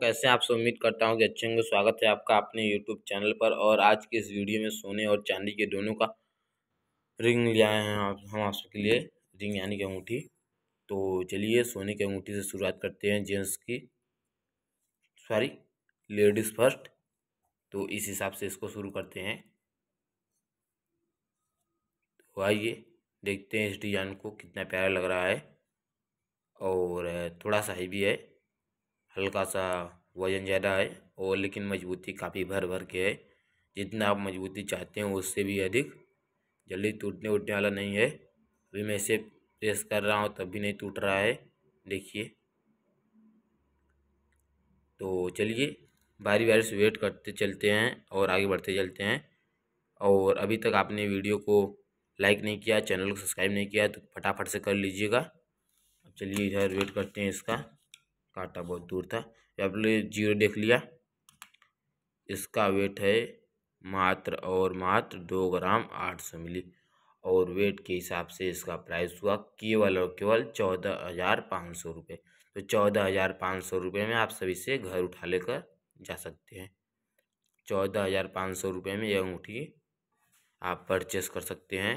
कैसे आप से उम्मीद करता हूँ कि अच्छे होंगे स्वागत है आपका अपने यूट्यूब चैनल पर और आज की इस वीडियो में सोने और चांदी के दोनों का रिंग ले आए हैं आप हम आप सबके लिए रिंग यानी कि अंगूठी तो चलिए सोने की अंगूठी से शुरुआत करते हैं जेंट्स की सॉरी लेडीज़ फर्स्ट तो इस हिसाब से इसको शुरू करते हैं तो आइए देखते हैं इस डिज़ाइन को कितना प्यारा लग रहा है और थोड़ा सा हैवी है हल्का सा वज़न ज़्यादा है और लेकिन मजबूती काफ़ी भर भर के है जितना आप मजबूती चाहते हैं उससे भी अधिक जल्दी टूटने उठने वाला नहीं है अभी मैं इसे प्रेस कर रहा हूँ तब भी नहीं टूट रहा है देखिए तो चलिए बारी बारी से वेट करते चलते हैं और आगे बढ़ते चलते हैं और अभी तक आपने वीडियो को लाइक नहीं किया चैनल को सब्सक्राइब नहीं किया तो फटाफट से कर लीजिएगा अब चलिए इधर वेट करते हैं इसका कांटा बहुत दूर था आपने जीरो देख लिया इसका वेट है मात्र और मात्र दो ग्राम आठ सौ मिली और वेट के हिसाब से इसका प्राइस हुआ केवल और केवल चौदह हज़ार पाँच सौ रुपये तो चौदह हज़ार पाँच सौ रुपये में आप सभी से घर उठा लेकर जा सकते हैं चौदह हज़ार पाँच सौ रुपये में यह अंगूठी आप परचेस कर सकते हैं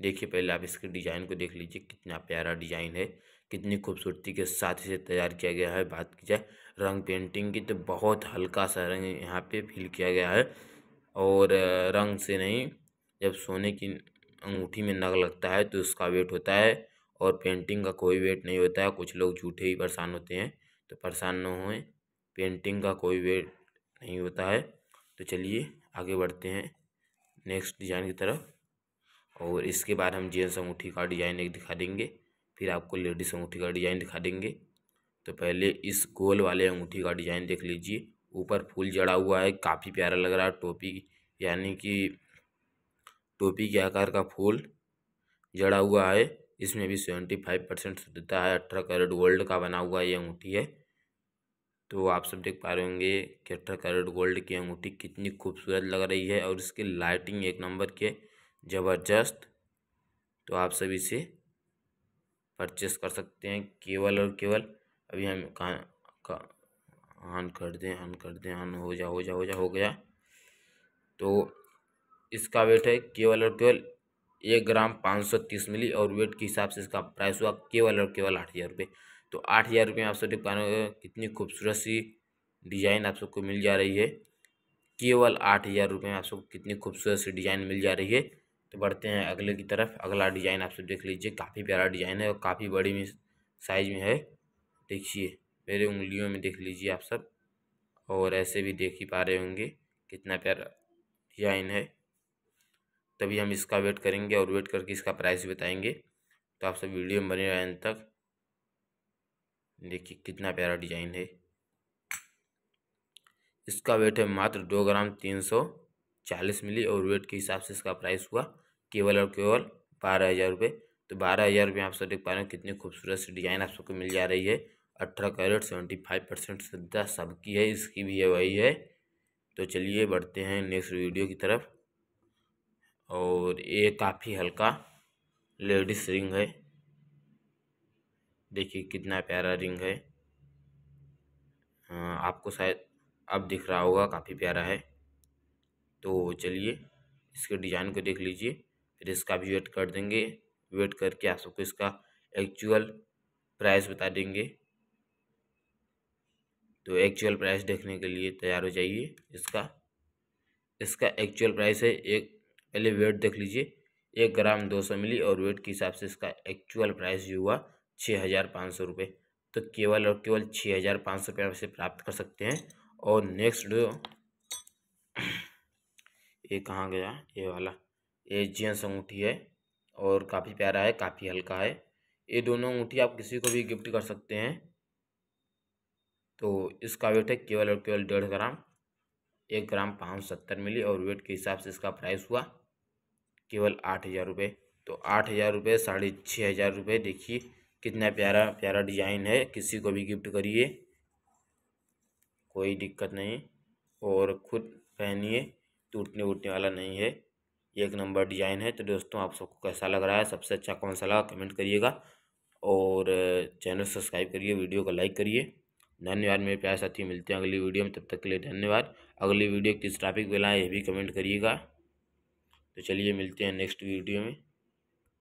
देखिए पहले आप इसके डिज़ाइन को देख लीजिए कितना प्यारा डिज़ाइन है कितनी खूबसूरती के साथ इसे तैयार किया गया है बात की जाए रंग पेंटिंग की तो बहुत हल्का सा रंग यहाँ पे फील किया गया है और रंग से नहीं जब सोने की अंगूठी में नग लगता है तो उसका वेट होता है और पेंटिंग का कोई वेट नहीं होता है कुछ लोग झूठे ही परेशान होते हैं तो परेशान न हो पेंटिंग का कोई वेट नहीं होता है तो चलिए आगे बढ़ते हैं नेक्स्ट डिज़ाइन की तरफ और इसके बाद हम जेंस अंगूठी का डिज़ाइन एक दिखा देंगे फिर आपको लेडीज़ अंगूठी का डिज़ाइन दिखा देंगे तो पहले इस गोल वाले अंगूठी का डिज़ाइन देख लीजिए ऊपर फूल जड़ा हुआ है काफ़ी प्यारा लग रहा है टोपी यानी कि टोपी के आकार का फूल जड़ा हुआ है इसमें भी सेवेंटी फाइव परसेंट शुद्धता है अठारह कैरेट गोल्ड का बना हुआ ये अंगूठी है तो आप सब देख पा रहे होंगे कि अठारह कैरेट गोल्ड की अंगूठी कितनी खूबसूरत लग रही है और इसकी लाइटिंग एक नंबर की है ज़बरदस्त तो आप सब इसे परचेस कर सकते हैं केवल और केवल अभी हम कहाँ का ऑन कर दें ऑन कर दें ऑन हो जा हो जा हो जा हो गया तो इसका वेट है केवल और केवल एक ग्राम पाँच सौ तीस मिली और वेट के हिसाब से इसका प्राइस हुआ केवल और केवल आठ हज़ार रुपये तो आठ हज़ार रुपये आप सब देख पा रहे हो कितनी खूबसूरत सी डिज़ाइन आप सबको मिल जा रही है केवल आठ हज़ार रुपये में आप सबको कितनी खूबसूरत सी डिज़ाइन मिल जा रही है तो बढ़ते हैं अगले की तरफ अगला डिज़ाइन आप सब देख लीजिए काफ़ी प्यारा डिज़ाइन है और काफ़ी बड़ी में साइज में है देखिए मेरे उंगलियों में देख लीजिए आप सब और ऐसे भी देख ही पा रहे होंगे कितना प्यारा डिज़ाइन है तभी हम इसका वेट करेंगे और वेट करके इसका प्राइस बताएंगे तो आप सब वीडियो में बने रहे अंत तक देखिए कितना प्यारा डिज़ाइन है इसका वेट है मात्र दो ग्राम तीन सौ चालीस मिली और वेट के हिसाब से इसका प्राइस हुआ केवल और केवल बारह हज़ार रुपये तो बारह हज़ार रुपये आप सब देख पा रहे हो कितनी खूबसूरत सी डिज़ाइन आप सबको मिल जा रही है अठारह कैरेट सेवेंटी फाइव परसेंट सदा सबकी है इसकी भी है वही है तो चलिए बढ़ते हैं नेक्स्ट वीडियो की तरफ और ये काफ़ी हल्का लेडीज रिंग है देखिए कितना प्यारा रिंग है आपको शायद अब दिख रहा होगा काफ़ी प्यारा है तो चलिए इसके डिज़ाइन को देख लीजिए फिर इसका भी वेट कर देंगे वेट करके आप सबको इसका एक्चुअल प्राइस बता देंगे तो एक्चुअल प्राइस देखने के लिए तैयार हो जाइए इसका इसका एक्चुअल प्राइस है एक पहले वेट देख लीजिए एक ग्राम दो सौ मिली और वेट के हिसाब से इसका एक्चुअल प्राइस जो हुआ छः हज़ार पाँच सौ रुपये तो केवल और केवल छः हज़ार पाँच सौ रुपये से प्राप्त कर सकते हैं और नेक्स्ट ये कहाँ गया ये वाला ये जेंस अंगूठी है और काफ़ी प्यारा है काफ़ी हल्का है ये दोनों अंगूठी आप किसी को भी गिफ्ट कर सकते हैं तो इसका वेट है केवल और केवल डेढ़ ग्राम एक ग्राम पाँच सत्तर मिली और वेट के हिसाब से इसका प्राइस हुआ केवल आठ हज़ार रुपये तो आठ हज़ार रुपये साढ़े छः हज़ार रुपये देखिए कितना प्यारा प्यारा डिजाइन है किसी को भी गिफ्ट करिए कोई दिक्कत नहीं और ख़ुद पहनिए टूटने वूटने वाला नहीं है एक नंबर डिज़ाइन है तो दोस्तों आप सबको कैसा लग रहा है सबसे अच्छा कौन सा लगा कमेंट करिएगा और चैनल सब्सक्राइब करिए वीडियो को लाइक करिए धन्यवाद मेरे प्यार साथी मिलते हैं अगली वीडियो में तब तक के लिए धन्यवाद अगली वीडियो किस टॉपिक पर लाएँ ये भी कमेंट करिएगा तो चलिए मिलते हैं नेक्स्ट वीडियो में